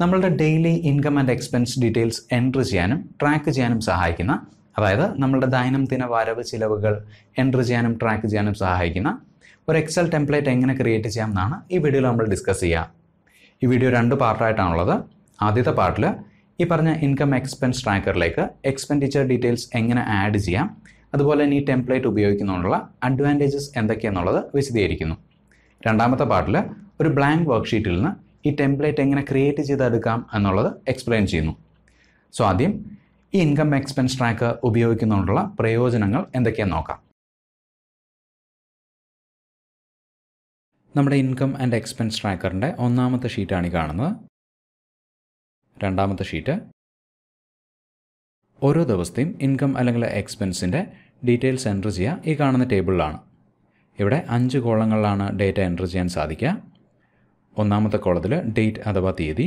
നമ്മളുടെ daily income and expense details entry ചെയ്യാനും track ചെയ്യാനും സഹായിക്കുന്ന അതായത് നമ്മുടെ ദൈനംദിന വരവ് ചിലവുകൾ എൻട്രി ചെയ്യാനും ട്രാക്ക് ചെയ്യാനും സഹായിക്കുന്ന ഒരു എക്സൽ ടെംപ്ലേറ്റ് എങ്ങനെ ക്രിയേറ്റ് ചെയ്യാം എന്നാണ് ഈ വീഡിയോയിൽ നമ്മൾ ഡിസ്കസ് ചെയ്യുക ഈ വീഡിയോ രണ്ട് പാർട്ടായിട്ടാണുള്ളത് ആദ്യത്തെ പാർട്ടിൽ ഈ പറഞ്ഞ ഇൻകം എക്സ്പെൻസ് ട്രാക്കറിലേക്ക് എക്സ്പെൻഡിച്ചർ ഡീറ്റെയിൽസ് എങ്ങനെ ആഡ് ചെയ്യാം അതുപോലെ തന്നെ ഈ ടെംപ്ലേറ്റ് ഉപയോഗിക്കുന്നതിനുള്ള അഡ്വാൻറ്റേജസ് എന്തൊക്കെയെന്നുള്ളത് വിശദീകരിക്കുന്നു രണ്ടാമത്തെ പാർട്ടിൽ ഒരു ബ്ലാങ്ക് വർക്ക്ഷീറ്റിൽ നിന്ന് ഈ ടെംപ്ലേറ്റ് എങ്ങനെ ക്രിയേറ്റ് ചെയ്തെടുക്കാം എന്നുള്ളത് എക്സ്പ്ലെയിൻ ചെയ്യുന്നു സോ ആദ്യം ഈ ഇൻകം എക്സ്പെൻസ് ട്രാക്കർ ഉപയോഗിക്കുന്നതുകൊണ്ടുള്ള പ്രയോജനങ്ങൾ എന്തൊക്കെയാണെന്ന് നോക്കാം നമ്മുടെ ഇൻകം ആൻഡ് എക്സ്പെൻസ് ട്രാക്കറിൻ്റെ ഒന്നാമത്തെ ഷീറ്റാണ് ഈ കാണുന്നത് രണ്ടാമത്തെ ഷീറ്റ് ഓരോ ദിവസത്തെയും ഇൻകം അല്ലെങ്കിൽ എക്സ്പെൻസിൻ്റെ ഡീറ്റെയിൽസ് എൻട്രി ചെയ്യുക ഈ കാണുന്ന ടേബിളിലാണ് ഇവിടെ അഞ്ച് കോളങ്ങളിലാണ് ഡേറ്റ എൻട്രി ചെയ്യാൻ സാധിക്കുക ഒന്നാമത്തെ കോളത്തിൽ ഡേറ്റ് അഥവാ തീയതി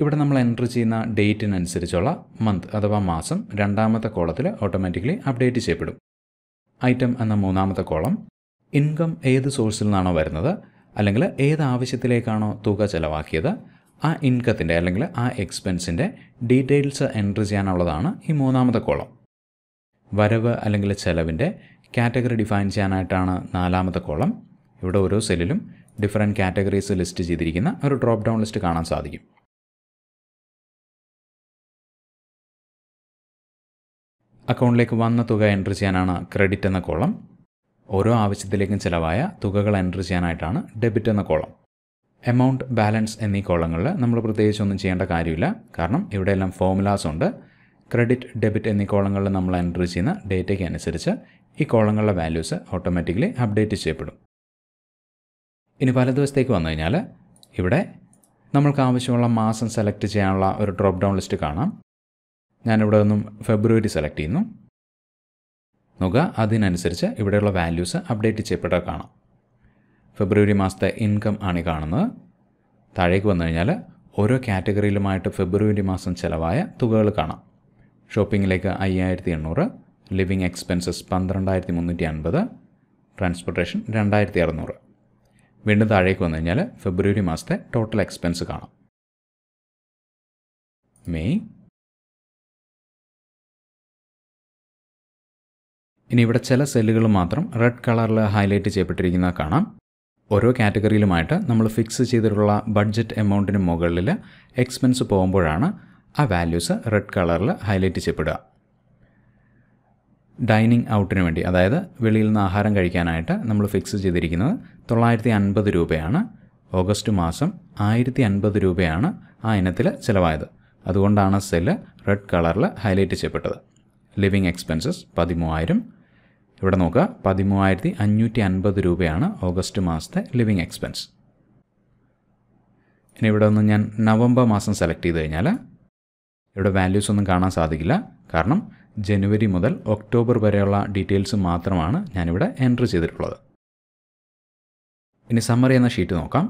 ഇവിടെ നമ്മൾ എൻട്രി ചെയ്യുന്ന ഡേറ്റിനനുസരിച്ചുള്ള മന്ത് അഥവാ മാസം രണ്ടാമത്തെ കോളത്തിൽ ഓട്ടോമാറ്റിക്കലി അപ്ഡേറ്റ് ചെയ്യപ്പെടും ഐറ്റം എന്ന മൂന്നാമത്തെ കോളം ഇൻകം ഏത് സോഴ്സിൽ നിന്നാണോ വരുന്നത് അല്ലെങ്കിൽ ഏത് ആവശ്യത്തിലേക്കാണോ തുക ചിലവാക്കിയത് ആ ഇൻകത്തിൻ്റെ അല്ലെങ്കിൽ ആ എക്സ്പെൻസിൻ്റെ ഡീറ്റെയിൽസ് എൻറ്റർ ചെയ്യാനുള്ളതാണ് ഈ മൂന്നാമത്തെ കോളം വരവ് അല്ലെങ്കിൽ ചെലവിൻ്റെ കാറ്റഗറി ഡിഫൈൻ ചെയ്യാനായിട്ടാണ് നാലാമത്തെ കോളം ഇവിടെ ഓരോ സെല്ലിലും ഡിഫറെൻറ്റ് കാറ്റഗറീസ് ലിസ്റ്റ് ചെയ്തിരിക്കുന്ന ഒരു ഡ്രോപ്പ് ഡൗൺ ലിസ്റ്റ് കാണാൻ സാധിക്കും അക്കൗണ്ടിലേക്ക് വന്ന തുക എൻ്റർ ചെയ്യാനാണ് ക്രെഡിറ്റ് എന്ന കോളം ഓരോ ആവശ്യത്തിലേക്കും ചിലവായ തുകകൾ എൻ്റർ ചെയ്യാനായിട്ടാണ് ഡെബിറ്റ് എന്ന കോളം എമൗണ്ട് ബാലൻസ് എന്നീ കോളങ്ങളിൽ നമ്മൾ പ്രത്യേകിച്ച് ഒന്നും ചെയ്യേണ്ട കാര്യമില്ല കാരണം ഇവിടെയെല്ലാം ഫോമുലാസ് ഉണ്ട് ക്രെഡിറ്റ് ഡെബിറ്റ് എന്നീ കോളങ്ങളിൽ നമ്മൾ എൻ്റർ ചെയ്യുന്ന ഡേറ്റയ്ക്ക് അനുസരിച്ച് ഈ കോളങ്ങളുടെ വാല്യൂസ് ഓട്ടോമാറ്റിക്കലി അപ്ഡേറ്റ് ചെയ്യപ്പെടും ഇനി പല ദിവസത്തേക്ക് വന്നു കഴിഞ്ഞാൽ ഇവിടെ നമ്മൾക്ക് ആവശ്യമുള്ള മാസം സെലക്ട് ചെയ്യാനുള്ള ഒരു ഡ്രോപ്പ് ഡൗൺ ലിസ്റ്റ് കാണാം ഞാനിവിടെ നിന്നും ഫെബ്രുവരി സെലക്ട് ചെയ്യുന്നു നോക്കുക അതിനനുസരിച്ച് ഇവിടെയുള്ള വാല്യൂസ് അപ്ഡേറ്റ് ചെയ്യപ്പെട്ട കാണാം ഫെബ്രുവരി മാസത്തെ ഇൻകം ആണ് ഈ കാണുന്നത് താഴേക്ക് വന്നു കഴിഞ്ഞാൽ ഓരോ കാറ്റഗറിയിലുമായിട്ട് ഫെബ്രുവരി മാസം ചിലവായ തുകകൾ കാണാം ഷോപ്പിങ്ങിലേക്ക് അയ്യായിരത്തി എണ്ണൂറ് ലിവിങ് എക്സ്പെൻസസ് പന്ത്രണ്ടായിരത്തി മുന്നൂറ്റി അൻപത് ട്രാൻസ്പോർട്ടേഷൻ രണ്ടായിരത്തി അറുന്നൂറ് വീണ്ടും താഴേക്ക് വന്നു കഴിഞ്ഞാൽ ഫെബ്രുവരി മാസത്തെ ടോട്ടൽ എക്സ്പെൻസ് കാണാം മെയ് ഇനി ഇവിടെ ചില സെല്ലുകൾ മാത്രം റെഡ് കളറിൽ ഹൈലൈറ്റ് ചെയ്യപ്പെട്ടിരിക്കുന്നത് കാണാം ഓരോ കാറ്റഗറിയിലുമായിട്ട് നമ്മൾ ഫിക്സ് ചെയ്തിട്ടുള്ള ബഡ്ജറ്റ് എമൗണ്ടിന് മുകളിൽ എക്സ്പെൻസ് പോകുമ്പോഴാണ് ആ വാല്യൂസ് റെഡ് കളറിൽ ഹൈലൈറ്റ് ചെയ്യപ്പെടുക ഡൈനിങ് ഔട്ടിന് വേണ്ടി അതായത് വെളിയിൽ നിന്ന് ആഹാരം കഴിക്കാനായിട്ട് നമ്മൾ ഫിക്സ് ചെയ്തിരിക്കുന്നത് തൊള്ളായിരത്തി അൻപത് രൂപയാണ് ഓഗസ്റ്റ് മാസം ആയിരത്തി അൻപത് രൂപയാണ് ആ ഇനത്തിൽ ചിലവായത് അതുകൊണ്ടാണ് സെല്ല് റെഡ് കളറിൽ ഹൈലൈറ്റ് ചെയ്യപ്പെട്ടത് ലിവിങ് എക്സ്പെൻസസ് പതിമൂവായിരം ഇവിടെ നോക്കുക പതിമൂവായിരത്തി അഞ്ഞൂറ്റി അൻപത് രൂപയാണ് ഓഗസ്റ്റ് മാസത്തെ ലിവിങ് എക്സ്പെൻസ് ഇനി ഇവിടെ ഒന്ന് ഞാൻ നവംബർ മാസം സെലക്ട് ചെയ്ത് കഴിഞ്ഞാൽ ഇവിടെ വാല്യൂസ് ഒന്നും കാണാൻ സാധിക്കില്ല കാരണം ജനുവരി മുതൽ ഒക്ടോബർ വരെയുള്ള ഡീറ്റെയിൽസ് മാത്രമാണ് ഞാനിവിടെ എൻട്രി ചെയ്തിട്ടുള്ളത് ഇനി സമ്മറി എന്ന ഷീറ്റ് നോക്കാം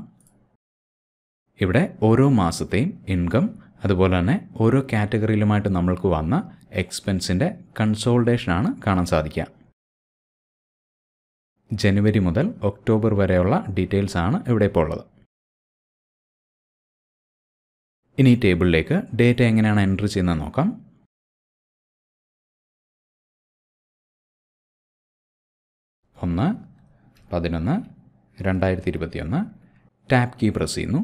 ഇവിടെ ഓരോ മാസത്തെയും ഇൻകം അതുപോലെ തന്നെ ഓരോ കാറ്റഗറിയിലുമായിട്ട് നമ്മൾക്ക് വന്ന എക്സ്പെൻസിൻ്റെ ആണ് കാണാൻ സാധിക്കുക ജനുവരി മുതൽ ഒക്ടോബർ വരെയുള്ള ഡീറ്റെയിൽസ് ആണ് ഇവിടെ ഇപ്പോൾ ഉള്ളത് ഇനി ഈ ടേബിളിലേക്ക് ഡേറ്റ എങ്ങനെയാണ് എൻട്രി ചെയ്യുന്നത് നോക്കാം ഒന്ന് പതിനൊന്ന് രണ്ടായിരത്തി ഇരുപത്തിയൊന്ന് ടാപ്പ് കീ പ്രസ് ചെയ്യുന്നു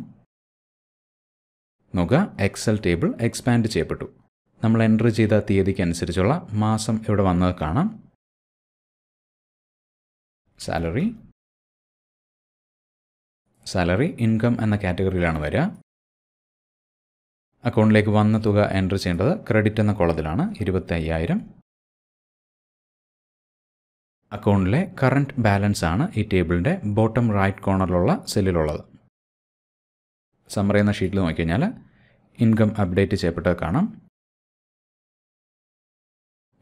നോക്കുക എക്സൽ ടേബിൾ എക്സ്പാൻഡ് ചെയ്യപ്പെട്ടു നമ്മൾ എൻ്റർ ചെയ്ത തീയതിക്ക് അനുസരിച്ചുള്ള മാസം ഇവിടെ വന്നത് കാണാം സാലറി സാലറി ഇൻകം എന്ന കാറ്റഗറിയിലാണ് വരിക അക്കൗണ്ടിലേക്ക് വന്ന തുക എൻ്റർ ചെയ്യേണ്ടത് ക്രെഡിറ്റ് എന്ന കോളത്തിലാണ് ഇരുപത്തി അയ്യായിരം അക്കൗണ്ടിലെ കറണ്ട് ബാലൻസ് ആണ് ഈ ടേബിളിൻ്റെ ബോട്ടം റൈറ്റ് കോർണറിലുള്ള സെല്ലിലുള്ളത് സമറിയുന്ന എന്ന ഷീറ്റിൽ നോക്കിക്കഴിഞ്ഞാൽ ഇൻകം അപ്ഡേറ്റ് ചെയ്യപ്പെട്ടത് കാണാം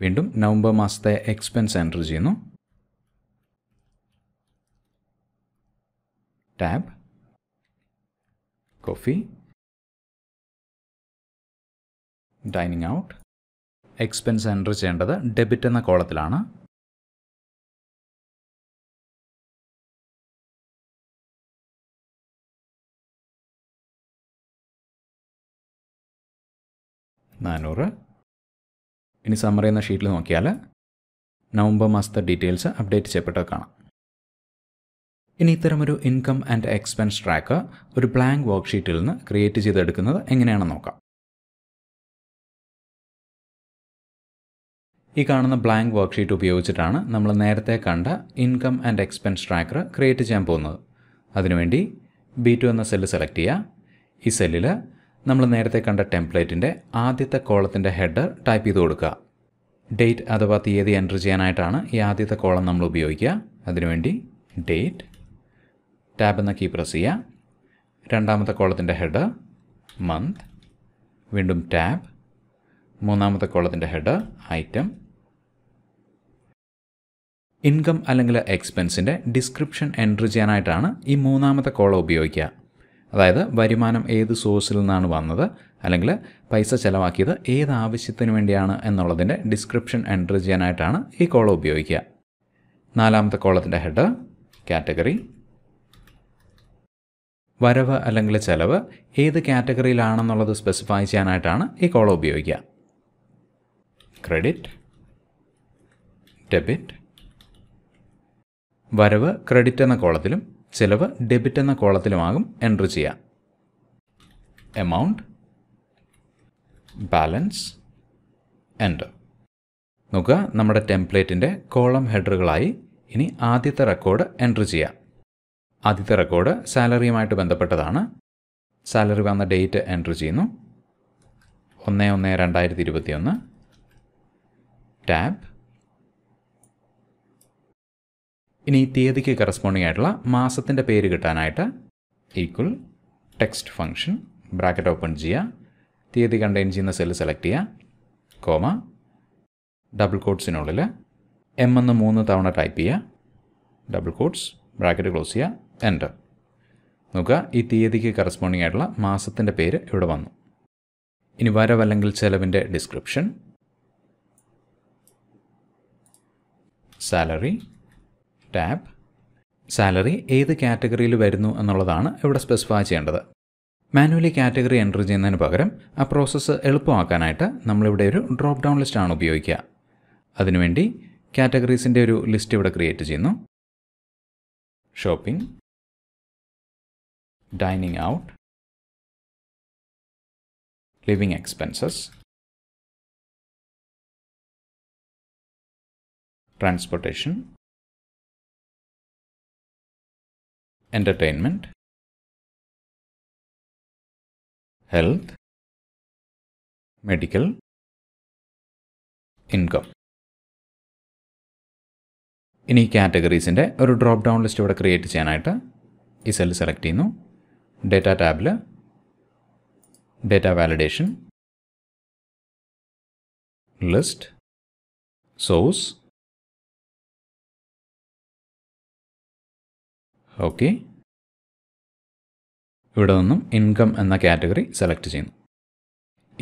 വീണ്ടും നവംബർ മാസത്തെ എക്സ്പെൻസ് എൻറ്റർ ചെയ്യുന്നു tab coffee dining out expense enter ചെയ്യേണ്ടത് ഡെബിറ്റ് എന്ന കോളത്തിലാണ് നാനൂറ് ഇനി സമ്മറി എന്ന ഷീറ്റിൽ നോക്കിയാൽ നവംബർ മാസത്തെ ഡീറ്റെയിൽസ് അപ്ഡേറ്റ് ചെയ്യപ്പെട്ടത് കാണാം ഇനി ഇത്തരമൊരു ഇൻകം ആൻഡ് എക്സ്പെൻസ് ട്രാക്ക് ഒരു ബ്ലാങ്ക് വർക്ക്ഷീറ്റിൽ നിന്ന് ക്രിയേറ്റ് ചെയ്തെടുക്കുന്നത് എങ്ങനെയാണെന്ന് നോക്കാം ഈ കാണുന്ന ബ്ലാങ്ക് വർക്ക്ഷീറ്റ് ഉപയോഗിച്ചിട്ടാണ് നമ്മൾ നേരത്തെ കണ്ട income and expense tracker create ചെയ്യാൻ പോകുന്നത് അതിനുവേണ്ടി ബി ടു എന്ന സെല്ല് സെലക്ട് ചെയ്യുക ഈ സെല്ലിൽ നമ്മൾ നേരത്തെ കണ്ട ടെംപ്ലേറ്റിൻ്റെ ആദ്യത്തെ കോളത്തിൻ്റെ ഹെഡർ ടൈപ്പ് ചെയ്ത് കൊടുക്കുക ഡേറ്റ് അഥവാ തീയതി എൻ്റർ ചെയ്യാനായിട്ടാണ് ഈ ആദ്യത്തെ കോളം നമ്മൾ ഉപയോഗിക്കുക അതിനുവേണ്ടി ഡേറ്റ് ടാബ് എന്ന കീ പ്രസ് ചെയ്യുക രണ്ടാമത്തെ കോളത്തിൻ്റെ ഹെഡ് മന്ത് വീണ്ടും ടാബ് മൂന്നാമത്തെ കോളത്തിൻ്റെ ഹെഡ് ഐറ്റം ഇൻകം അല്ലെങ്കിൽ എക്സ്പെൻസിൻ്റെ ഡിസ്ക്രിപ്ഷൻ എൻട്രി ചെയ്യാനായിട്ടാണ് ഈ മൂന്നാമത്തെ കോളം ഉപയോഗിക്കുക അതായത് വരുമാനം ഏത് സോഴ്സിൽ നിന്നാണ് വന്നത് അല്ലെങ്കിൽ പൈസ ചിലവാക്കിയത് ഏത് ആവശ്യത്തിന് വേണ്ടിയാണ് എന്നുള്ളതിൻ്റെ ഡിസ്ക്രിപ്ഷൻ എൻ്റർ ചെയ്യാനായിട്ടാണ് ഈ കോളം ഉപയോഗിക്കുക നാലാമത്തെ കോളത്തിൻ്റെ ഹെഡ് കാറ്റഗറി വരവ് അല്ലെങ്കിൽ ചെലവ് ഏത് കാറ്റഗറിയിലാണെന്നുള്ളത് സ്പെസിഫൈ ചെയ്യാനായിട്ടാണ് ഈ കോളം ഉപയോഗിക്കുക ക്രെഡിറ്റ് ഡെബിറ്റ് വരവ് ക്രെഡിറ്റ് എന്ന കോളത്തിലും ചിലവ് ഡെബിറ്റ് എന്ന കോളത്തിലുമാകും എൻ്റർ ചെയ്യാം എമൗണ്ട് ബാലൻസ് എൻ്റർ നോക്കുക നമ്മുടെ ടെംപ്ലേറ്റിൻ്റെ കോളം ഹെഡറുകളായി ഇനി ആദ്യത്തെ റെക്കോർഡ് എൻ്റർ ചെയ്യാം ആദ്യത്തെ റെക്കോർഡ് സാലറിയുമായിട്ട് ബന്ധപ്പെട്ടതാണ് സാലറി വന്ന ഡേറ്റ് എൻ്റർ ചെയ്യുന്നു ഒന്ന് ഒന്ന് രണ്ടായിരത്തി ഇരുപത്തിയൊന്ന് ടാബ് ഇനി തീയതിക്ക് കറസ്പോണ്ടിങ് ആയിട്ടുള്ള മാസത്തിൻ്റെ പേര് കിട്ടാനായിട്ട് equal text function bracket open ചെയ്യുക തീയതി കണ്ടെയ്ൻ ചെയ്യുന്ന സെല്ല് സെലക്ട് ചെയ്യുക കോമ ഡബിൾ കോഡ്സിനുള്ളിൽ എം എന്ന് മൂന്ന് തവണ ടൈപ്പ് ചെയ്യുക ഡബിൾ കോഡ്സ് ബ്രാക്കറ്റ് ക്ലോസ് ചെയ്യുക എൻ്റർ നോക്കുക ഈ തീയതിക്ക് കറസ്പോണ്ടിങ് ആയിട്ടുള്ള മാസത്തിൻ്റെ പേര് ഇവിടെ വന്നു ഇനി വരവല്ലെങ്കിൽ ചെലവിൻ്റെ ഡിസ്ക്രിപ്ഷൻ സാലറി ടാബ് സാലറി ഏത് കാറ്റഗറിയിൽ വരുന്നു എന്നുള്ളതാണ് ഇവിടെ സ്പെസിഫൈ ചെയ്യേണ്ടത് മാനുവലി കാറ്റഗറി എൻ്റർ ചെയ്യുന്നതിന് പകരം ആ പ്രോസസ്സ് എളുപ്പമാക്കാനായിട്ട് നമ്മളിവിടെ ഒരു ഡ്രോപ്പ് ഡൗൺ ലിസ്റ്റ് ആണ് ഉപയോഗിക്കുക അതിനുവേണ്ടി കാറ്റഗറീസിൻ്റെ ഒരു ലിസ്റ്റ് ഇവിടെ ക്രിയേറ്റ് ചെയ്യുന്നു shopping dining out living expenses transportation entertainment, health, medical, income. ഇനി ഈ കാറ്റഗറീസിൻ്റെ ഒരു ഡ്രോപ്പ് ഡൗൺ ലിസ്റ്റ് ഇവിടെ ക്രിയേറ്റ് ചെയ്യാനായിട്ട് ഈ സെല്ല് സെലക്ട് ചെയ്യുന്നു ഡേറ്റ ടാബിൽ data validation list source okay ഇവിടെ നിന്നും ഇൻകം എന്ന കാറ്റഗറി സെലക്ട് ചെയ്യുന്നു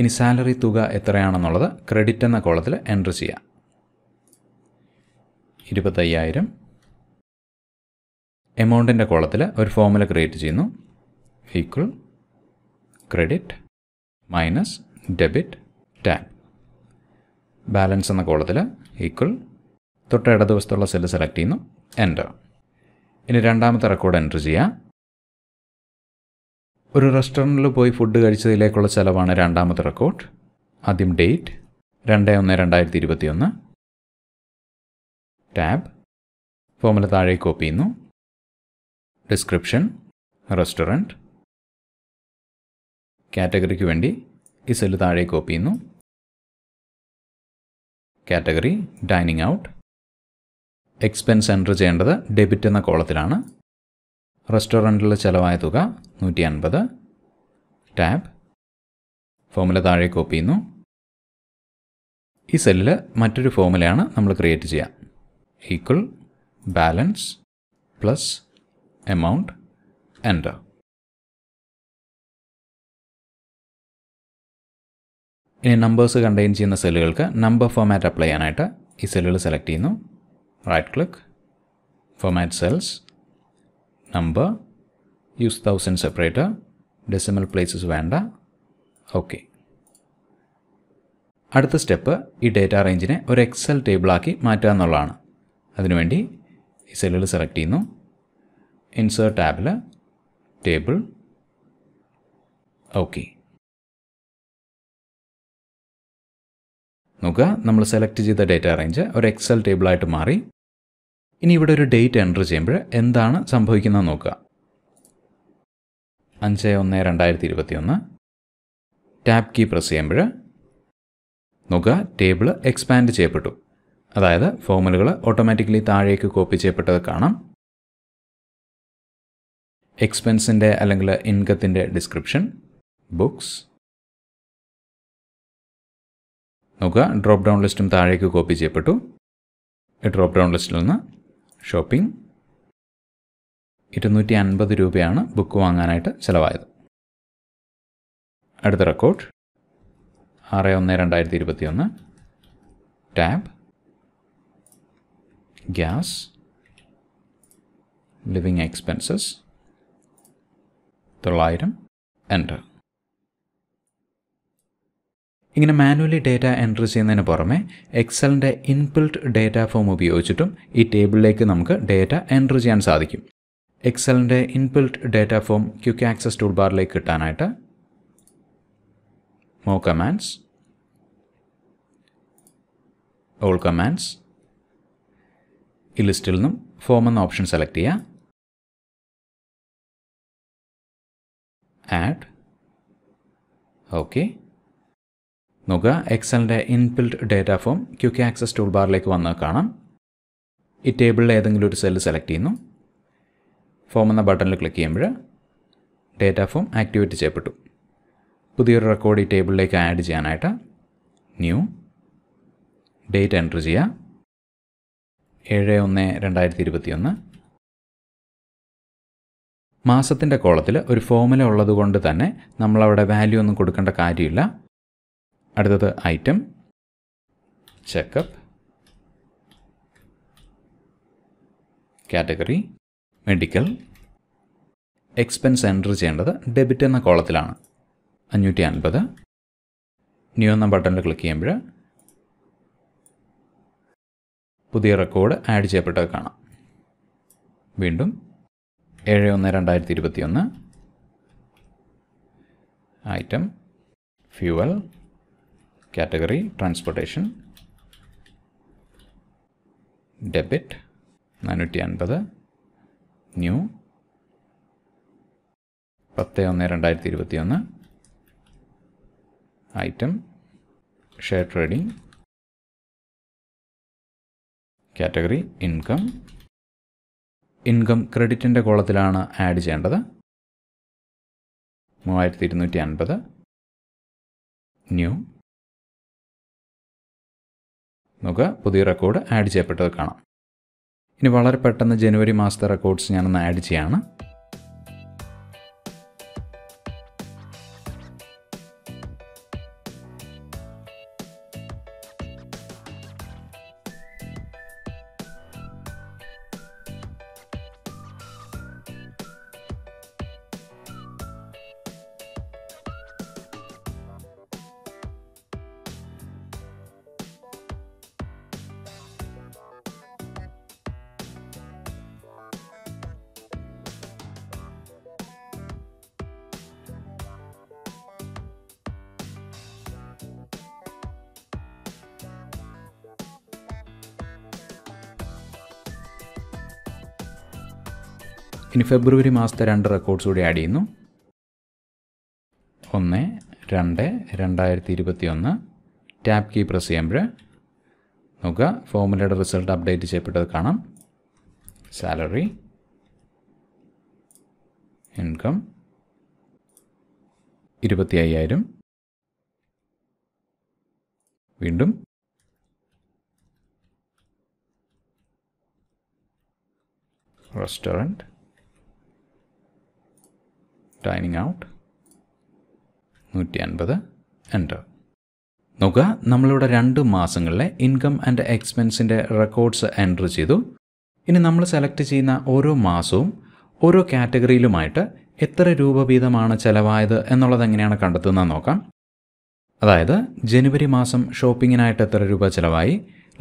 ഇനി സാലറി തുക എത്രയാണെന്നുള്ളത് ക്രെഡിറ്റ് എന്ന കോളത്തിൽ എൻറ്റർ ചെയ്യാം ഇരുപത്തയ്യായിരം എമൗണ്ടിൻ്റെ കോളത്തിൽ ഒരു ഫോമുല ക്രിയേറ്റ് ചെയ്യുന്നു equal credit minus debit tab balance എന്ന കോളത്തിൽ ഈക്വൽ തൊട്ട് ഇടതുവശത്തുള്ള സെല്ല് സെലക്ട് ചെയ്യുന്നു എൻ്റർ ഇനി രണ്ടാമത്തെ റെക്കോർഡ് എൻ്റർ ചെയ്യാം ഒരു റെസ്റ്റോറൻറ്റിൽ പോയി ഫുഡ് കഴിച്ചതിലേക്കുള്ള ചിലവാണ് രണ്ടാമത്തെ റെക്കോർഡ് ആദ്യം ഡേറ്റ് രണ്ട് ഒന്ന് രണ്ടായിരത്തി ഇരുപത്തിയൊന്ന് ടാബ് ഫോമിൽ താഴെ കോപ്പി ചെയ്യുന്നു ഡിസ്ക്രിപ്ഷൻ റെസ്റ്റോറൻറ്റ് കാറ്റഗറിക്ക് വേണ്ടി ഈ സെല്ല് താഴെ കോപ്പി ചെയ്യുന്നു category dining out expense enter ചെയ്യേണ്ടത് ഡെബിറ്റ് എന്ന കോളത്തിലാണ് റെസ്റ്റോറൻറ്റിൽ ചിലവായ തുക നൂറ്റി അൻപത് ടാബ് ഫോമുല താഴെ കോപ്പി ചെയ്യുന്നു ഈ സെല്ലിൽ മറ്റൊരു ഫോമുലയാണ് നമ്മൾ ക്രിയേറ്റ് ചെയ്യുക equal balance plus amount enter ഇനി നമ്പേഴ്സ് കണ്ടെയ്ൻ ചെയ്യുന്ന സെല്ലുകൾക്ക് നമ്പർ ഫോമാറ്റ് അപ്ലൈ ചെയ്യാനായിട്ട് ഈ സെല്ലുകൾ സെലക്ട് ചെയ്യുന്നു right click, format cells, number, use thousand separator, decimal places വേണ്ട ഓക്കെ അടുത്ത സ്റ്റെപ്പ് ഈ ഡേറ്റ റേഞ്ചിനെ ഒരു എക്സൽ ടേബിളാക്കി മാറ്റുക എന്നുള്ളതാണ് അതിനുവേണ്ടി ഈ സെല്ലുകൾ സെലക്ട് ചെയ്യുന്നു ഇൻസേർട്ട് ടാബിൽ ടേബിൾ ഓക്കെ നോക്കുക നമ്മൾ സെലക്ട് ചെയ്ത ഡേറ്റ റേഞ്ച് ഒരു എക്സൽ ടേബിളായിട്ട് മാറി ഇനി ഇവിടെ ഒരു ഡേറ്റ് എൻ്റർ ചെയ്യുമ്പോൾ എന്താണ് സംഭവിക്കുന്നത് നോക്കുക അഞ്ച് ഒന്ന് രണ്ടായിരത്തി ഇരുപത്തിയൊന്ന് ടാബ് കീ പ്രസ് ചെയ്യുമ്പോൾ നോക്കുക ടേബിൾ എക്സ്പാൻഡ് ചെയ്യപ്പെട്ടു അതായത് ഫോമുലകൾ ഓട്ടോമാറ്റിക്കലി താഴേക്ക് കോപ്പി ചെയ്യപ്പെട്ടത് കാണാം എക്സ്പെൻസിൻ്റെ അല്ലെങ്കിൽ ഇൻകത്തിൻ്റെ ഡിസ്ക്രിപ്ഷൻ ബുക്സ് നോക്കുക ഡ്രോപ്പ് ഡൗൺ ലിസ്റ്റും താഴേക്ക് കോപ്പി ചെയ്യപ്പെട്ടു ഡ്രോപ്പ് ഡൗൺ ലിസ്റ്റിൽ നിന്ന് ഷോപ്പിംഗ് ഇരുന്നൂറ്റി അൻപത് രൂപയാണ് ബുക്ക് വാങ്ങാനായിട്ട് ചിലവായത് അടുത്ത റെക്കോർഡ് ആറ് ഒന്ന് രണ്ടായിരത്തി ഇരുപത്തിയൊന്ന് ടാബ് ഗ്യാസ് ലിവിങ് എക്സ്പെൻസസ് തൊള്ളായിരം എൻ്റർ ഇങ്ങനെ മാനുവലി ഡേറ്റ എൻ്റർ ചെയ്യുന്നതിന് പുറമെ എക്സലിൻ്റെ ഇൻബിൽറ്റ് ഡേറ്റ ഫോം ഉപയോഗിച്ചിട്ടും ഈ ടേബിളിലേക്ക് നമുക്ക് ഡേറ്റ എൻ്റർ ചെയ്യാൻ സാധിക്കും എക്സലിൻ്റെ inbuilt data form quick access tool ബാറിലേക്ക് കിട്ടാനായിട്ട് മോ കമാൻഡ്സ് ഓൾ കമാൻഡ്സ് ഈ ലിസ്റ്റിൽ നിന്നും ഫോം എന്ന ഓപ്ഷൻ സെലക്ട് ചെയ്യുക ആഡ് ഓക്കെ നോക്കുക എക്സലിൻ്റെ inbuilt data form quick access tool ബാറിലേക്ക് വന്ന് കാണാം ഈ ടേബിളിൽ ഏതെങ്കിലും ഒരു സെല്ല് സെലക്ട് ചെയ്യുന്നു ഫോം എന്ന ബട്ടണിൽ ക്ലിക്ക് ചെയ്യുമ്പോൾ ഡേറ്റ ഫോം ആക്ടിവേറ്റ് ചെയ്യപ്പെട്ടു പുതിയൊരു റെക്കോർഡ് ഈ ടേബിളിലേക്ക് ആഡ് ചെയ്യാനായിട്ട് ന്യൂ ഡേറ്റ് എൻറ്റർ ചെയ്യുക ഏഴ് ഒന്ന് രണ്ടായിരത്തി ഇരുപത്തിയൊന്ന് മാസത്തിൻ്റെ കോളത്തിൽ ഒരു ഫോമുല ഉള്ളതുകൊണ്ട് തന്നെ നമ്മളവിടെ വാല്യൂ ഒന്നും കൊടുക്കേണ്ട കാര്യമില്ല അടുത്തത് item checkup category medical expense enter ചെയ്യേണ്ടത് ഡെബിറ്റ് എന്ന കോളത്തിലാണ് അഞ്ഞൂറ്റി അൻപത് ന്യൂ എന്ന ബട്ടണിൽ ക്ലിക്ക് ചെയ്യുമ്പോൾ പുതിയ റെക്കോർഡ് ആഡ് ചെയ്യപ്പെട്ടത് കാണാം വീണ്ടും ഏഴ് ഒന്ന് രണ്ടായിരത്തി ഇരുപത്തിയൊന്ന് item fuel category transportation debit നാനൂറ്റി അൻപത് ന്യൂ പത്ത് ഒന്ന് രണ്ടായിരത്തി ഇരുപത്തി ഒന്ന് item share trading category income income ക്രെഡിറ്റിൻ്റെ കോളത്തിലാണ് ആഡ് ചെയ്യേണ്ടത് മൂവായിരത്തി ഇരുന്നൂറ്റി അൻപത് ന്യൂ നോക്കുക പുതിയ റെക്കോർഡ് ആഡ് ചെയ്യപ്പെട്ടത് കാണാം ഇനി വളരെ പെട്ടെന്ന് ജനുവരി മാസത്തെ റെക്കോർഡ്സ് ഞാനൊന്ന് ആഡ് ചെയ്യാണ് ഇനി ഫെബ്രുവരി മാസത്തെ രണ്ട് റെക്കോർഡ്സ് കൂടി ആഡ് ചെയ്യുന്നു ഒന്ന് രണ്ട് രണ്ടായിരത്തി ഇരുപത്തി ഒന്ന് ടാപ്പ് കീ പ്രസ് ചെയ്യുമ്പോൾ നോക്കുക ഫോമുലയുടെ റിസൾട്ട് അപ്ഡേറ്റ് ചെയ്യപ്പെട്ടത് കാണാം സാലറി ഇൻകം ഇരുപത്തി അയ്യായിരം വീണ്ടും റെസ്റ്റോറൻറ്റ് ഡൈനിങ് ഔട്ട് നൂറ്റി അൻപത് എൻ്റർ നോക്കുക നമ്മളിവിടെ രണ്ട് മാസങ്ങളിലെ ഇൻകം ആൻഡ് എക്സ്പെൻസിൻ്റെ റെക്കോർഡ്സ് എൻ്റർ ചെയ്തു ഇനി നമ്മൾ സെലക്ട് ചെയ്യുന്ന ഓരോ മാസവും ഓരോ കാറ്റഗറിയിലുമായിട്ട് എത്ര രൂപ വീതമാണ് ചിലവായത് എന്നുള്ളത് എങ്ങനെയാണ് കണ്ടെത്തുന്നത് നോക്കാം അതായത് ജനുവരി മാസം ഷോപ്പിങ്ങിനായിട്ട് എത്ര രൂപ ചിലവായി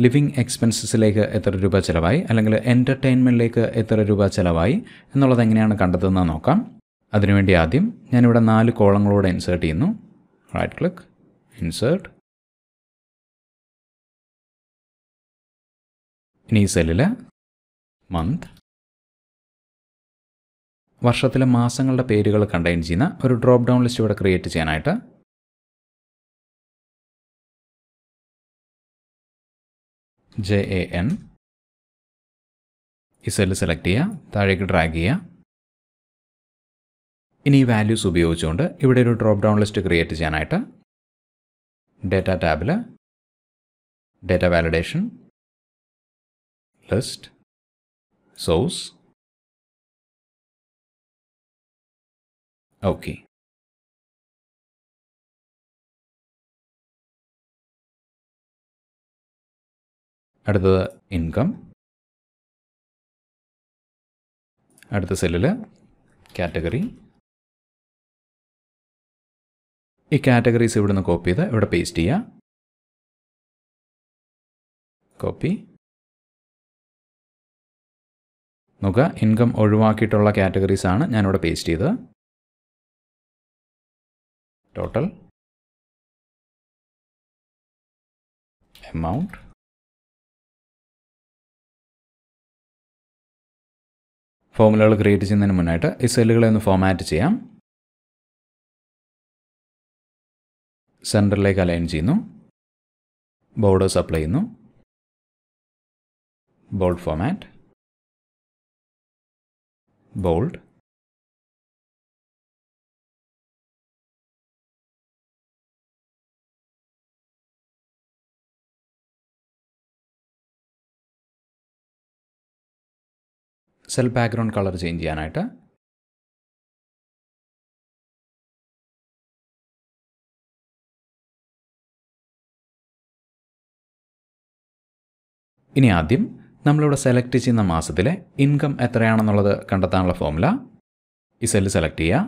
ലിവിങ് എക്സ്പെൻസസിലേക്ക് എത്ര രൂപ ചിലവായി അല്ലെങ്കിൽ എൻ്റർടൈൻമെൻറ്റിലേക്ക് എത്ര രൂപ ചിലവായി എന്നുള്ളത് എങ്ങനെയാണ് കണ്ടെത്തുന്നത് നോക്കാം അതിനുവേണ്ടി ആദ്യം ഞാനിവിടെ നാല് കോളങ്ങളോടെ ഇൻസേർട്ട് ചെയ്യുന്നു റൈറ്റ് ക്ലിക്ക് ഇൻസേർട്ട് ഇനി ഈ സെല്ലിൽ മന്ത് വർഷത്തിലെ മാസങ്ങളുടെ പേരുകൾ കണ്ടെയ്ൻ ചെയ്യുന്ന ഒരു ഡ്രോപ്പ് ഡൗൺ ലിസ്റ്റ് ഇവിടെ ക്രിയേറ്റ് ചെയ്യാനായിട്ട് ജെ എ എൻ ഈ സെല്ല് സെലക്ട് ചെയ്യുക താഴേക്ക് ഡ്രാഗ് ചെയ്യുക ഇനി ഈ വാല്യൂസ് ഉപയോഗിച്ചുകൊണ്ട് ഇവിടെ ഒരു ഡ്രോപ്പ് ഡൗൺ ലിസ്റ്റ് ക്രിയേറ്റ് ചെയ്യാനായിട്ട് ഡേറ്റ ടാബിൽ data validation list source okay അടുത്തത് ഇൻകം അടുത്ത സെല്ലിൽ കാറ്റഗറി ഈ കാറ്റഗറീസ് ഇവിടുന്ന് കോപ്പി ചെയ്ത് ഇവിടെ പേസ്റ്റ് ചെയ്യുക കോപ്പി നോക്കുക ഇൻകം ഒഴിവാക്കിയിട്ടുള്ള കാറ്റഗറീസ് ആണ് ഞാനിവിടെ പേസ്റ്റ് ചെയ്തത് ടോട്ടൽ എമൗണ്ട് ഫോമുലകൾ ക്രിയേറ്റ് ചെയ്യുന്നതിന് മുന്നായിട്ട് ഈ സെല്ലുകളെ ഒന്ന് ഫോമാറ്റ് ചെയ്യാം സെൻറ്ററിലേക്ക് അലൈൻ ചെയ്യുന്നു ബോർഡേഴ്സ് അപ്ലൈ ചെയ്യുന്നു bold format bold cell background colour change ചെയ്യാനായിട്ട് ഇനി ആദ്യം നമ്മളിവിടെ സെലക്ട് ചെയ്യുന്ന മാസത്തിലെ ഇൻകം എത്രയാണെന്നുള്ളത് കണ്ടെത്താനുള്ള ഫോമുല ഈ സെല്ല് സെലക്ട് ചെയ്യുക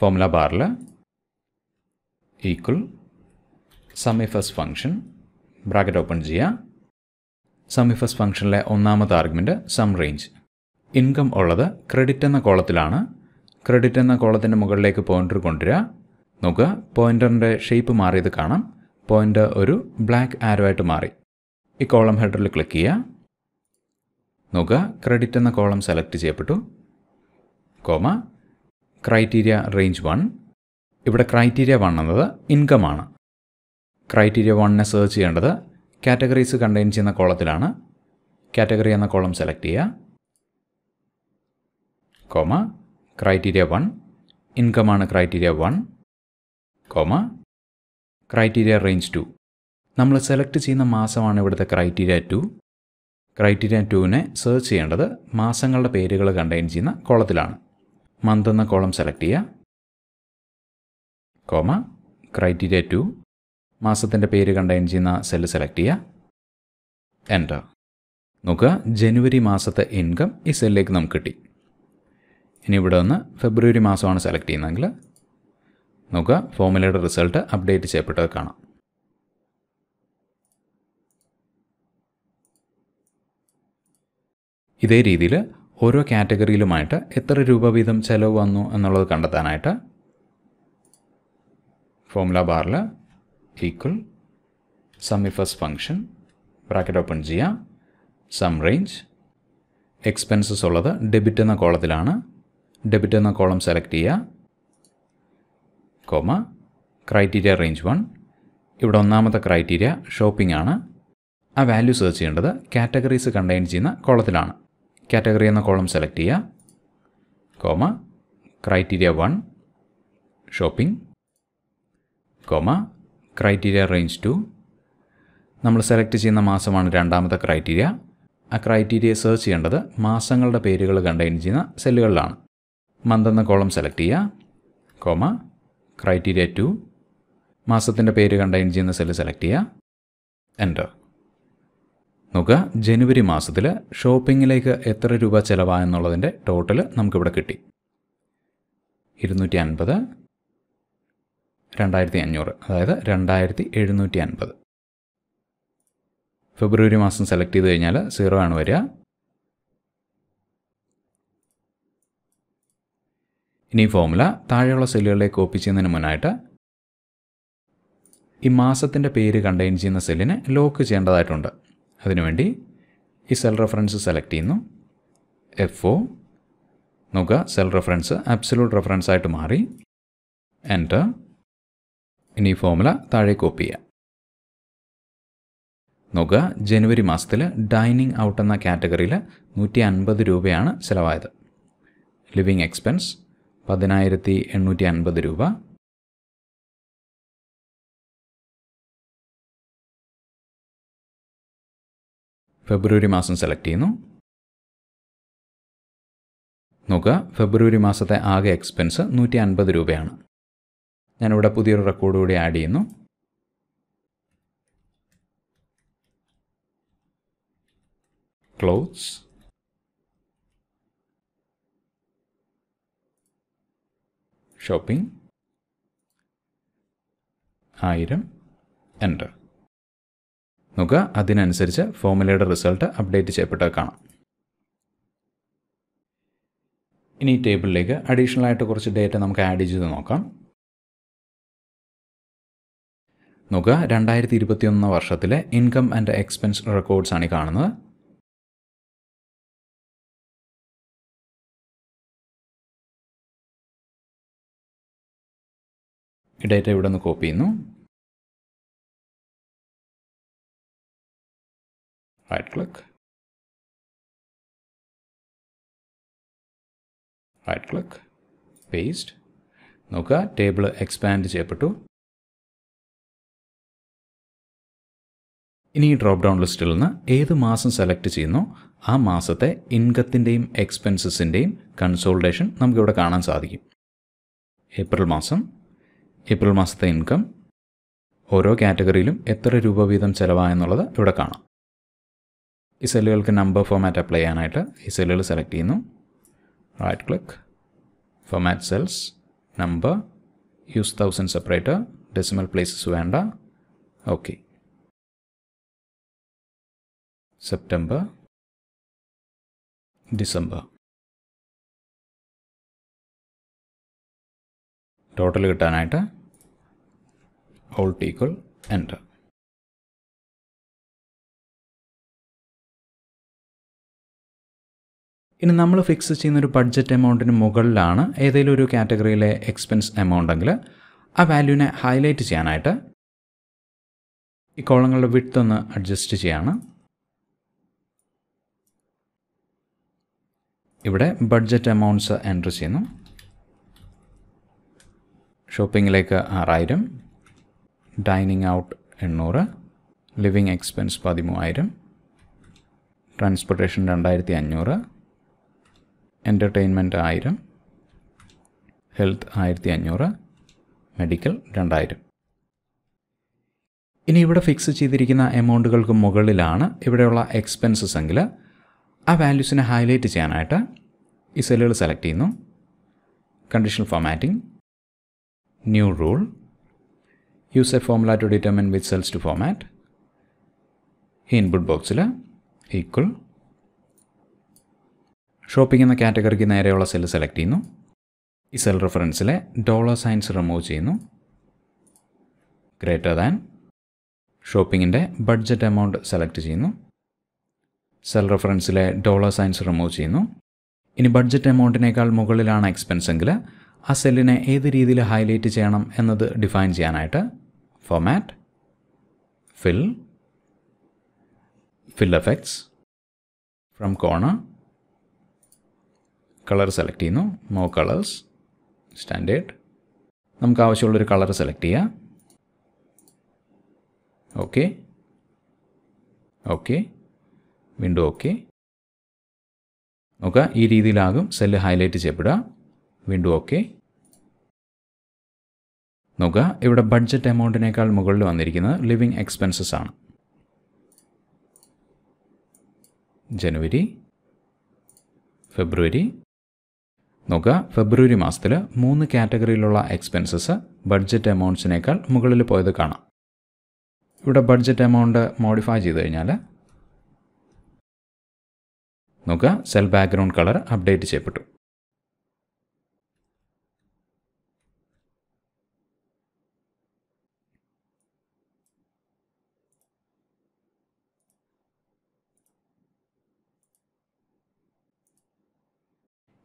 ഫോമുല ബാറിൽ equal SUMIFS function bracket open ചെയ്യുക സമിഫസ് ഫംഗ്ഷനിലെ ഒന്നാമത്തെ ആർഗ്യുമെൻറ്റ് സം റേഞ്ച് ഇൻകം ഉള്ളത് ക്രെഡിറ്റ് എന്ന കോളത്തിലാണ് ക്രെഡിറ്റ് എന്ന കോളത്തിൻ്റെ മുകളിലേക്ക് പോയിൻ്റർ കൊണ്ടുവരിക നോക്കുക പോയിൻ്ററിൻ്റെ ഷേപ്പ് മാറിയത് കാണാം പോയിൻ്റ് ഒരു ബ്ലാക്ക് ആരോ ആയിട്ട് മാറി ഈ കോളം ഹെഡറിൽ ക്ലിക്ക് ചെയ്യുക നോക്കുക ക്രെഡിറ്റ് എന്ന കോളം സെലക്ട് ചെയ്യപ്പെട്ടു കോമ ക്രൈറ്റീരിയ റേഞ്ച് വൺ ഇവിടെ ക്രൈറ്റീരിയ വൺ എന്നത് ആണ് ക്രൈറ്റീരിയ വണ്ണിനെ സെർച്ച് ചെയ്യേണ്ടത് കാറ്റഗറീസ് കണ്ടെയ്ൻ ചെയ്യുന്ന കോളത്തിലാണ് കാറ്റഗറി എന്ന കോളം സെലക്ട് ചെയ്യുക കോമ ക്രൈറ്റീരിയ വൺ ഇൻകമാണ് criteria one comma criteria range two നമ്മൾ സെലക്ട് ചെയ്യുന്ന മാസമാണ് ഇവിടുത്തെ ക്രൈറ്റീരിയ ടു ക്രൈറ്റീരിയ ടുവിനെ സെർച്ച് ചെയ്യേണ്ടത് മാസങ്ങളുടെ പേരുകൾ കണ്ടെയ്ൻ ചെയ്യുന്ന കോളത്തിലാണ് മന്ത് എന്ന കോളം സെലക്ട് ചെയ്യുക കോമ ക്രൈറ്റീരിയ ടു മാസത്തിൻ്റെ പേര് കണ്ടെയ്ൻ ചെയ്യുന്ന സെല് സെലക്ട് ചെയ്യുക എൻ്റർ നോക്കുക ജനുവരി മാസത്തെ ഇൻകം ഈ സെല്ലിലേക്ക് നമുക്ക് കിട്ടി ഇനി ഇവിടെ നിന്ന് ഫെബ്രുവരി മാസമാണ് സെലക്ട് ചെയ്യുന്നതെങ്കിൽ നോക്കുക ഫോമിലയുടെ റിസൾട്ട് അപ്ഡേറ്റ് ചെയ്യപ്പെട്ടത് കാണാം ഇതേ രീതിയിൽ ഓരോ കാറ്റഗറിയിലുമായിട്ട് എത്ര രൂപ വീതം ചിലവ് വന്നു എന്നുള്ളത് കണ്ടെത്താനായിട്ട് ഫോമുല ബാറിൽ equal first function bracket open ചെയ്യാം സം റേഞ്ച് എക്സ്പെൻസസ് ഉള്ളത് ഡെബിറ്റ് എന്ന കോളത്തിലാണ് ഡെബിറ്റ് എന്ന കോളം സെലക്ട് ചെയ്യുക കോമ ക്രൈറ്റീരിയ റേഞ്ച് വൺ ഇവിടെ ഒന്നാമത്തെ ക്രൈറ്റീരിയ ഷോപ്പിംഗ് ആണ് ആ വാല്യൂ സെർച്ച് ചെയ്യേണ്ടത് കാറ്റഗറീസ് കണ്ടെയ്ൻ ചെയ്യുന്ന കോളത്തിലാണ് കാറ്റഗറി എന്ന കോളം സെലക്ട് ചെയ്യുക comma criteria one shopping comma criteria range two നമ്മൾ സെലക്ട് ചെയ്യുന്ന മാസമാണ് രണ്ടാമത്തെ ക്രൈറ്റീരിയ ആ ക്രൈറ്റീരിയ സെർച്ച് ചെയ്യേണ്ടത് മാസങ്ങളുടെ പേരുകൾ കണ്ടെയ്ൻ ചെയ്യുന്ന സെല്ലുകളിലാണ് മന്ത് എന്ന കോളം സെലക്ട് ചെയ്യുക കോമ ക്രൈറ്റീരിയ ടു മാസത്തിൻ്റെ പേര് കണ്ടെയ്ൻ ചെയ്യുന്ന സെല്ല് സെലക്ട് ചെയ്യുക എൻ്റർ നോക്കുക ജനുവരി മാസത്തിൽ ഷോപ്പിങ്ങിലേക്ക് എത്ര രൂപ ചിലവായെന്നുള്ളതിൻ്റെ ടോട്ടൽ നമുക്കിവിടെ കിട്ടി ഇരുന്നൂറ്റി അൻപത് രണ്ടായിരത്തി അഞ്ഞൂറ് അതായത് രണ്ടായിരത്തി എഴുന്നൂറ്റി അൻപത് ഫെബ്രുവരി മാസം സെലക്ട് ചെയ്ത് കഴിഞ്ഞാൽ സീറോ ആണ് വരിക ഇനി ഫോമുല താഴെയുള്ള സെല്ലുകളിലേക്ക് കോപ്പി ചെയ്യുന്നതിന് മുന്നായിട്ട് ഈ മാസത്തിൻ്റെ പേര് കണ്ടെയ്ൻ ചെയ്യുന്ന സെല്ലിനെ ലോക്ക് ചെയ്യേണ്ടതായിട്ടുണ്ട് അതിനുവേണ്ടി ഈ സെൽ റെഫറൻസ് സെലക്ട് ചെയ്യുന്നു എഫ് ഒ നോക്കുക സെൽ റെഫറൻസ് അബ്സലൂട്ട് റെഫറൻസ് ആയിട്ട് മാറി എൻ്റർ ഇനി ഈ ഫോമുല താഴെ കോപ്പി ചെയ്യാം നോക്കുക ജനുവരി മാസത്തിൽ ഡൈനിങ് ഔട്ട് എന്ന കാറ്റഗറിയിൽ നൂറ്റി അൻപത് രൂപയാണ് ചിലവായത് ലിവിങ് എക്സ്പെൻസ് പതിനായിരത്തി എണ്ണൂറ്റി അൻപത് രൂപ ഫെബ്രുവരി മാസം സെലക്ട് ചെയ്യുന്നു നോക്കുക ഫെബ്രുവരി മാസത്തെ ആകെ എക്സ്പെൻസ് നൂറ്റി അൻപത് രൂപയാണ് ഞാനിവിടെ പുതിയൊരു റെക്കോർഡ് കൂടി ആഡ് ചെയ്യുന്നു ക്ലോത്ത്സ് ഷോപ്പിംഗ് ആയിരം എൻ്റർ നോക്കുക അതിനനുസരിച്ച് ഫോമുലയുടെ റിസൾട്ട് അപ്ഡേറ്റ് ചെയ്യപ്പെട്ടത് കാണാം ഇനി ടേബിളിലേക്ക് അഡീഷണൽ ആയിട്ട് കുറച്ച് ഡേറ്റ നമുക്ക് ആഡ് ചെയ്ത് നോക്കാം നോക്കുക രണ്ടായിരത്തി ഇരുപത്തിയൊന്ന് വർഷത്തിലെ ഇൻകം ആൻഡ് എക്സ്പെൻസ് റെക്കോർഡ്സ് ആണ് കാണുന്നത് ഈ ഡേറ്റ ഇവിടെ നിന്ന് കോപ്പി ചെയ്യുന്നു right click, right click, paste. നോക്കുക ടേബിൾ എക്സ്പാൻഡ് ചെയ്യപ്പെട്ടു ഇനി ഈ ഡ്രോപ്പ് ഡൗൺ ലിസ്റ്റിൽ നിന്ന് ഏത് മാസം സെലക്ട് ചെയ്യുന്നു ആ മാസത്തെ ഇൻകത്തിൻ്റെയും എക്സ്പെൻസസിൻ്റെയും കൺസോൾട്ടേഷൻ നമുക്കിവിടെ കാണാൻ സാധിക്കും ഏപ്രിൽ മാസം ഏപ്രിൽ മാസത്തെ ഇൻകം ഓരോ കാറ്റഗറിയിലും എത്ര രൂപ വീതം ചിലവായെന്നുള്ളത് ഇവിടെ കാണാം ഈ സെല്ലുകൾക്ക് നമ്പർ ഫോമാറ്റ് അപ്ലൈ ചെയ്യാനായിട്ട് ഈ സെല്ലുകൾ സെലക്ട് ചെയ്യുന്നു right click format cells number use thousand separator decimal places വേണ്ട ഓക്കെ സെപ്റ്റംബർ ഡിസംബർ ടോട്ടൽ കിട്ടാനായിട്ട് ഓൾ ഈക്വൽ എൻ്റർ ഇനി നമ്മൾ ഫിക്സ് ചെയ്യുന്ന ഒരു ബഡ്ജറ്റ് എമൗണ്ടിന് മുകളിലാണ് ഏതെങ്കിലും ഒരു കാറ്റഗറിയിലെ എക്സ്പെൻസ് എമൗണ്ട് എങ്കിൽ ആ വാല്യൂവിനെ ഹൈലൈറ്റ് ചെയ്യാനായിട്ട് ഈ കോളങ്ങളുടെ വിട്ട് ഒന്ന് അഡ്ജസ്റ്റ് ചെയ്യാണ് ഇവിടെ ബഡ്ജറ്റ് എമൗണ്ട്സ് എൻ്റർ ചെയ്യുന്നു ഷോപ്പിങ്ങിലേക്ക് ആറായിരം ഡൈനിങ് ഔട്ട് എണ്ണൂറ് ലിവിങ് എക്സ്പെൻസ് പതിമൂവായിരം ട്രാൻസ്പോർട്ടേഷൻ രണ്ടായിരത്തി അഞ്ഞൂറ് എൻ്റർടൈൻമെൻറ്റ് ആയിരം ഹെൽത്ത് ആയിരത്തി അഞ്ഞൂറ് മെഡിക്കൽ രണ്ടായിരം ഇനി ഇവിടെ ഫിക്സ് ചെയ്തിരിക്കുന്ന എമൗണ്ടുകൾക്ക് മുകളിലാണ് ഇവിടെയുള്ള എക്സ്പെൻസസ് എങ്കിൽ ആ വാല്യൂസിനെ ഹൈലൈറ്റ് ചെയ്യാനായിട്ട് ഈ സെല്ലുകൾ സെലക്ട് ചെയ്യുന്നു conditional formatting new rule use a formula to determine which cells to format input ബോക്സിൽ ഈക്വൽ ഷോപ്പിംഗ് എന്ന കാറ്റഗറിക്ക് നേരെയുള്ള സെല്ല് സെലക്ട് ചെയ്യുന്നു ഈ സെൽ റെഫറൻസിലെ ഡോളർ സയൻസ് റിമൂവ് ചെയ്യുന്നു ഗ്രേറ്റർ ദാൻ ഷോപ്പിങ്ങിൻ്റെ ബഡ്ജറ്റ് എമൗണ്ട് സെലക്ട് ചെയ്യുന്നു സെൽ റെഫറൻസിലെ ഡോളർ സയൻസ് റിമൂവ് ചെയ്യുന്നു ഇനി ബഡ്ജറ്റ് എമൗണ്ടിനേക്കാൾ മുകളിലാണ് എക്സ്പെൻസ് എങ്കിൽ ആ സെല്ലിനെ ഏത് രീതിയിൽ ഹൈലൈറ്റ് ചെയ്യണം എന്നത് ഡിഫൈൻ ചെയ്യാനായിട്ട് format fill fill effects from corner colour select ചെയ്യുന്നു നോ കളേഴ്സ് സ്റ്റാൻഡേർഡ് നമുക്ക് ആവശ്യമുള്ളൊരു കളർ സെലക്ട് ചെയ്യാം ഓക്കെ ഓക്കെ വീണ്ടും ഓക്കെ നോക്കുക ഈ രീതിയിലാകും സെല്ല് ഹൈലൈറ്റ് ചെയ്യപ്പെടുക വീണ്ടും ഓക്കെ നോക്കുക ഇവിടെ ബഡ്ജറ്റ് എമൗണ്ടിനേക്കാൾ മുകളിൽ വന്നിരിക്കുന്നത് ലിവിങ് എക്സ്പെൻസസ് ആണ് ജനുവരി ഫെബ്രുവരി നോക്കുക ഫെബ്രുവരി മാസത്തിൽ മൂന്ന് കാറ്റഗറിയിലുള്ള എക്സ്പെൻസസ് ബഡ്ജറ്റ് എമൗണ്ട്സിനേക്കാൾ മുകളിൽ പോയത് കാണാം ഇവിടെ ബഡ്ജറ്റ് എമൗണ്ട് മോഡിഫൈ ചെയ്ത് കഴിഞ്ഞാൽ നോക്കുക സെൽ ബാക്ക്ഗ്രൗണ്ട് കളർ അപ്ഡേറ്റ് ചെയ്യപ്പെട്ടു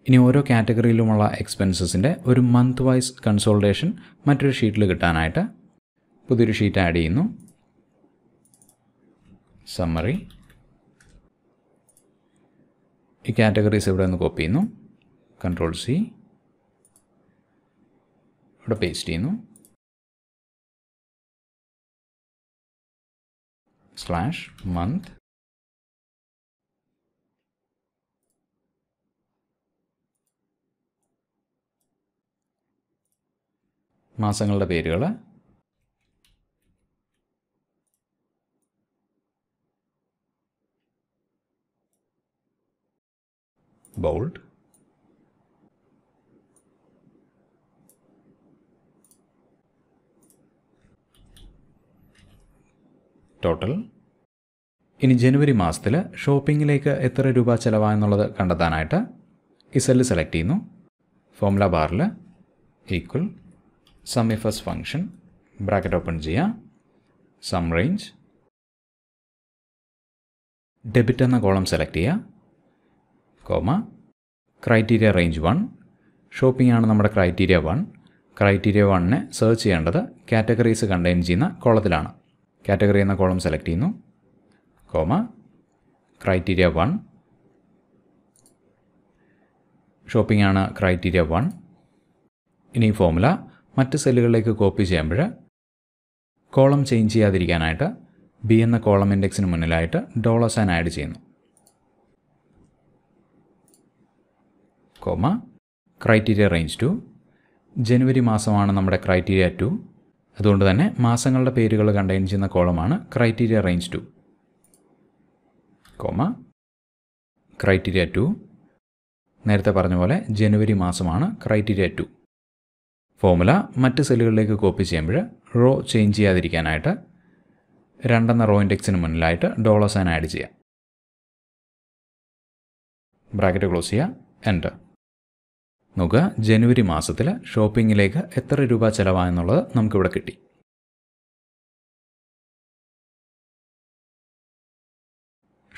ഇനി ഓരോ കാറ്റഗറിയിലുമുള്ള എക്സ്പെൻസസിൻ്റെ ഒരു മന്ത് വൈസ് കൺസോൾട്ടേഷൻ മറ്റൊരു ഷീറ്റിൽ കിട്ടാനായിട്ട് പുതിയൊരു ഷീറ്റ് ആഡ് ചെയ്യുന്നു സമ്മറി ഈ കാറ്റഗറീസ് ഇവിടെ നിന്ന് കോപ്പി ചെയ്യുന്നു കൺട്രോൾ സി ഇവിടെ പേസ്റ്റ് ചെയ്യുന്നു സ്ലാഷ് മന്ത് മാസങ്ങളുടെ പേരുകൾ ബോൾഡ് ടോട്ടൽ ഇനി ജനുവരി മാസത്തിൽ ഷോപ്പിങ്ങിലേക്ക് എത്ര രൂപ ചിലവായെന്നുള്ളത് കണ്ടെത്താനായിട്ട് ഈ സെല്ല് സെലക്ട് ചെയ്യുന്നു ഫോംല ബാറിൽ equal sum if S function bracket open ചെയ്യാം സം റേഞ്ച് ഡെബിറ്റ് എന്ന കോളം സെലക്ട് ചെയ്യുക comma criteria range one shopping ആണ് നമ്മുടെ ക്രൈറ്റീരിയ വൺ ക്രൈറ്റീരിയ വണ്ണിനെ സെർച്ച് ചെയ്യേണ്ടത് കാറ്റഗറീസ് കണ്ടെയ്ൻ ചെയ്യുന്ന കോളത്തിലാണ് കാറ്റഗറി എന്ന കോളം സെലക്ട് ചെയ്യുന്നു കോമ ക്രൈറ്റീരിയ വൺ ഷോപ്പിംഗ് ആണ് ക്രൈറ്റീരിയ വൺ ഇനി ഫോമുല മറ്റ് സെല്ലുകളിലേക്ക് കോപ്പി ചെയ്യുമ്പോൾ കോളം ചേഞ്ച് ചെയ്യാതിരിക്കാനായിട്ട് ബി എന്ന കോളം ഇൻഡെക്സിന് മുന്നിലായിട്ട് ഡോളർ സൈൻ ആഡ് ചെയ്യുന്നു കോമ ക്രൈറ്റീരിയ റേഞ്ച് ടു ജനുവരി മാസമാണ് നമ്മുടെ ക്രൈറ്റീരിയ ടു അതുകൊണ്ട് തന്നെ മാസങ്ങളുടെ പേരുകൾ കണ്ടെയ്ൻ ചെയ്യുന്ന കോളമാണ് criteria range two comma criteria two നേരത്തെ പറഞ്ഞ പോലെ ജനുവരി മാസമാണ് ക്രൈറ്റീരിയ ടു ഫോർമുല മറ്റ് സെല്ലുകളിലേക്ക് കോപ്പി ചെയ്യുമ്പോൾ റോ ചേഞ്ച് ചെയ്യാതിരിക്കാനായിട്ട് രണ്ടെന്ന റോ ഇൻഡെക്സിന് മുന്നിലായിട്ട് ഡോളർ സൈൻ ആഡ് ചെയ്യാം ബ്രാക്കറ്റ് ക്ലോസ് ചെയ്യുക എൻ്റർ നോക്കുക ജനുവരി മാസത്തിൽ ഷോപ്പിങ്ങിലേക്ക് എത്ര രൂപ ചിലവായെന്നുള്ളത് നമുക്കിവിടെ കിട്ടി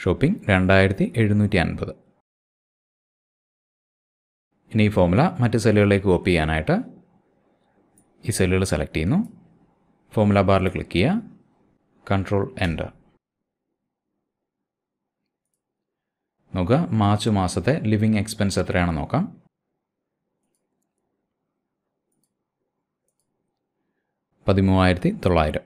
ഷോപ്പിംഗ് രണ്ടായിരത്തി എഴുന്നൂറ്റി അൻപത് ഇനി ഈ ഫോമുല മറ്റ് സെല്ലുകളിലേക്ക് കോപ്പി ചെയ്യാനായിട്ട് ഈ സെല്ലുകൾ സെലക്ട് ചെയ്യുന്നു ഫോമുല ബാറിൽ ക്ലിക്ക് ചെയ്യുക കൺട്രോൾ എൻ്റർ നോക്കുക മാർച്ച് മാസത്തെ ലിവിങ് എക്സ്പെൻസ് എത്രയാണെന്ന് നോക്കാം പതിമൂവായിരത്തി തൊള്ളായിരം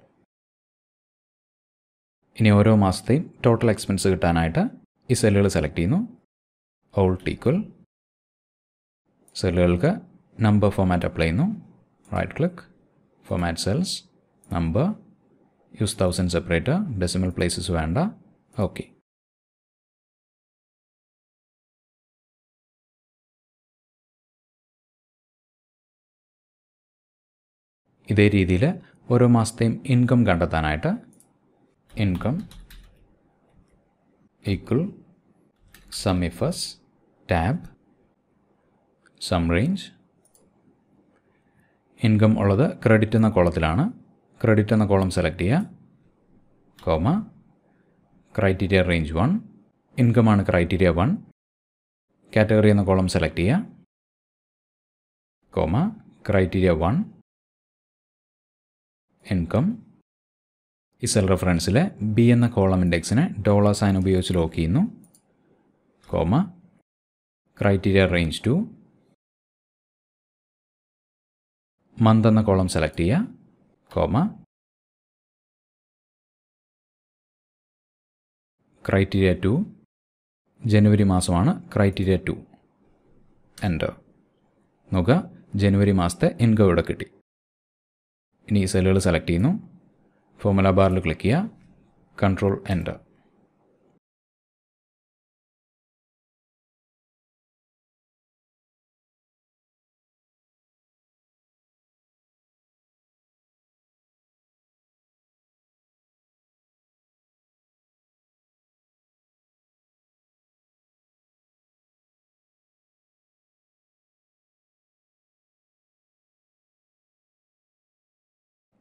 ഇനി ഓരോ മാസത്തെയും ടോട്ടൽ എക്സ്പെൻസ് കിട്ടാനായിട്ട് ഈ സെല്ലുകൾ സെലക്ട് ചെയ്യുന്നു ഓൾ ടീക്വൽ സെല്ലുകൾക്ക് നമ്പർ ഫോമാറ്റ് അപ്ലൈ ചെയ്യുന്നു right click, format cells, number, use thousand separator, decimal places vanda, okay. ഇതേ രീതിയിൽ ഓരോ മാസത്തെയും ഇൻകം കണ്ടെത്താനായിട്ട് income equal SUMIFS tab sum range income ഉള്ളത് ക്രെഡിറ്റ് എന്ന കോളത്തിലാണ് ക്രെഡിറ്റ് എന്ന കോളം സെലക്ട് ചെയ്യുക കോമ ക്രൈറ്റീരിയ റേഞ്ച് വൺ ഇൻകമാണ് ക്രൈറ്റീരിയ വൺ കാറ്റഗറി എന്ന കോളം സെലക്ട് ചെയ്യുക കോമ ക്രൈറ്റീരിയ വൺ ഇൻകം ഈ സെൽ റെഫറൻസിലെ ബി എന്ന കോളം ഇൻഡെക്സിനെ ഡോളർ സൈൻ ഉപയോഗിച്ച് ലോക്ക് ചെയ്യുന്നു comma criteria range two month എന്ന കോളം സെലക്ട് ചെയ്യുക കോമ ക്രൈറ്റീരിയ ടു ജനുവരി മാസമാണ് ക്രൈറ്റീരിയ ടു എൻ്റർ നോക്കുക ജനുവരി മാസത്തെ ഇൻകം ഇവിടെ കിട്ടി ഇനി ഈ സെല്ലുകൾ സെലക്ട് ചെയ്യുന്നു ഫോമുല ബാറിൽ ക്ലിക്ക് ചെയ്യുക കൺട്രോൾ എൻ്റർ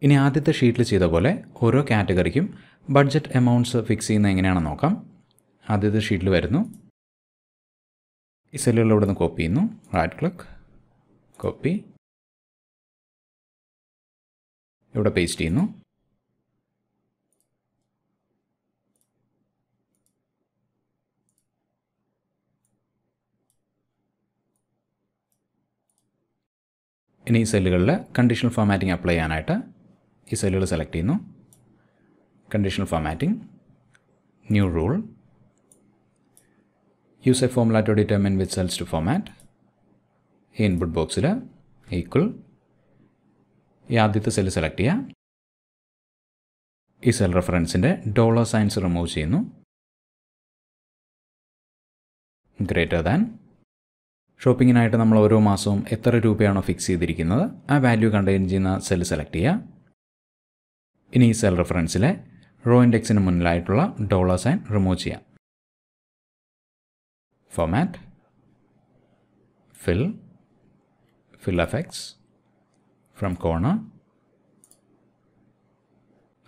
ഇനി ആദ്യത്തെ ഷീറ്റിൽ ചെയ്ത പോലെ ഓരോ കാറ്റഗറിക്കും ബഡ്ജറ്റ് എമൗണ്ട്സ് ഫിക്സ് ചെയ്യുന്നത് എങ്ങനെയാണെന്ന് നോക്കാം ആദ്യത്തെ ഷീറ്റിൽ വരുന്നു ഈ സെല്ലുകൾ ഇവിടെ നിന്ന് കോപ്പി ചെയ്യുന്നു റൈറ്റ് ക്ലിക്ക് കോപ്പി ഇവിടെ പേസ്റ്റ് ചെയ്യുന്നു ഇനി ഈ സെല്ലുകളിൽ കണ്ടീഷണൽ ഫോർമാറ്റിംഗ് അപ്ലൈ ചെയ്യാനായിട്ട് ഈ സെല്ലുകൾ സെലക്ട് ചെയ്യുന്നു conditional formatting new rule use a formula to determine which cells to format ഈ ഇൻപുട്ട് ബോക്സിൽ ഈക്വൽ ഈ ആദ്യത്തെ സെല്ല് സെലക്ട് ചെയ്യുക ഈ സെൽ റെഫറൻസിൻ്റെ ഡോളർ സയൻസ് റിമൂവ് ചെയ്യുന്നു ഗ്രേറ്റർ ദാൻ ഷോപ്പിങ്ങിനായിട്ട് നമ്മൾ ഓരോ മാസവും എത്ര രൂപയാണോ ഫിക്സ് ചെയ്തിരിക്കുന്നത് ആ വാല്യൂ കണ്ടെയ്ൻ ചെയ്യുന്ന സെല്ല് സെലക്ട് ചെയ്യുക ഇനി ഈ സെൽ റെഫറൻസിലെ റോ ഇൻഡെക്സിന് മുന്നിലായിട്ടുള്ള ഡോളർ സൈൻ റിമൂവ് ചെയ്യാം format fill fill effects from corner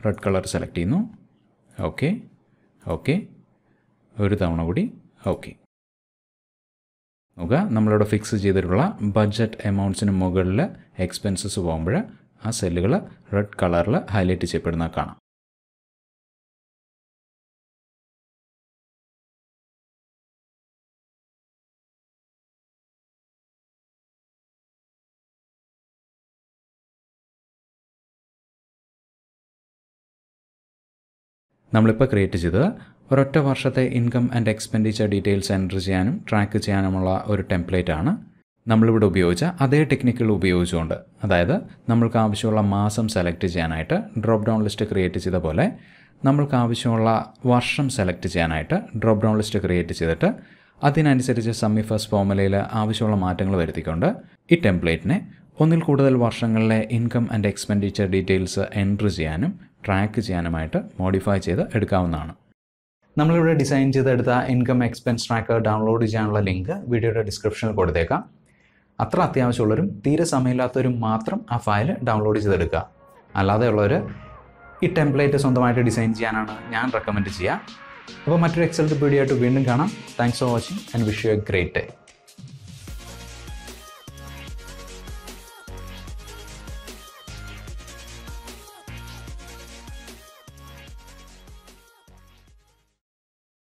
red colour select ചെയ്യുന്നു ഓക്കെ ഓക്കെ ഒരു തവണ കൂടി ഓക്കെ നോക്കുക നമ്മളിവിടെ ഫിക്സ് ചെയ്തിട്ടുള്ള ബഡ്ജറ്റ് എമൗണ്ട്സിന് മുകളിൽ എക്സ്പെൻസസ് പോകുമ്പോൾ ആ സെല്ലുകൾ റെഡ് കളറിൽ ഹൈലൈറ്റ് ചെയ്യപ്പെടുന്ന കാണാം നമ്മളിപ്പോൾ ക്രിയേറ്റ് ചെയ്തത് ഒരൊറ്റ വർഷത്തെ income and expenditure details enter ചെയ്യാനും ട്രാക്ക് ചെയ്യാനുമുള്ള ഒരു ടെംപ്ലേറ്റ് ആണ് നമ്മളിവിടെ ഉപയോഗിച്ച അതേ ടെക്നിക്കുകൾ ഉപയോഗിച്ചുകൊണ്ട് അതായത് നമ്മൾക്ക് ആവശ്യമുള്ള മാസം സെലക്ട് ചെയ്യാനായിട്ട് ഡ്രോപ്പ് ഡൗൺ ലിസ്റ്റ് ക്രിയേറ്റ് ചെയ്ത പോലെ നമ്മൾക്ക് ആവശ്യമുള്ള വർഷം സെലക്ട് ചെയ്യാനായിട്ട് ഡ്രോപ്പ് ഡൗൺ ലിസ്റ്റ് ക്രിയേറ്റ് ചെയ്തിട്ട് അതിനനുസരിച്ച് ഫസ്റ്റ് ഫോമുലയിൽ ആവശ്യമുള്ള മാറ്റങ്ങൾ വരുത്തിക്കൊണ്ട് ഈ ടെംപ്ലേറ്റിനെ ഒന്നിൽ കൂടുതൽ വർഷങ്ങളിലെ income and expenditure details entry ചെയ്യാനും ട്രാക്ക് ചെയ്യാനുമായിട്ട് മോഡിഫൈ ചെയ്ത് എടുക്കാവുന്നതാണ് നമ്മളിവിടെ ഡിസൈൻ ചെയ്തെടുത്ത ഇൻകം എക്സ്പെൻസ് ട്രാക്കർ ഡൗൺലോഡ് ചെയ്യാനുള്ള ലിങ്ക് വീഡിയോയുടെ ഡിസ്ക്രിപ്ഷനിൽ കൊടുത്തേക്കാം അത്ര അത്യാവശ്യമുള്ളവരും തീരെ സമയമില്ലാത്തവരും മാത്രം ആ ഫയൽ ഡൗൺലോഡ് ചെയ്തെടുക്കുക ഉള്ളവർ ഈ ടെംപ്ലേറ്റ് സ്വന്തമായിട്ട് ഡിസൈൻ ചെയ്യാനാണ് ഞാൻ റെക്കമെൻഡ് ചെയ്യുക അപ്പോൾ മറ്റൊരു എക്സൽ വീഡിയോ ആയിട്ട് വീണ്ടും കാണാം thanks for watching and wish you a great day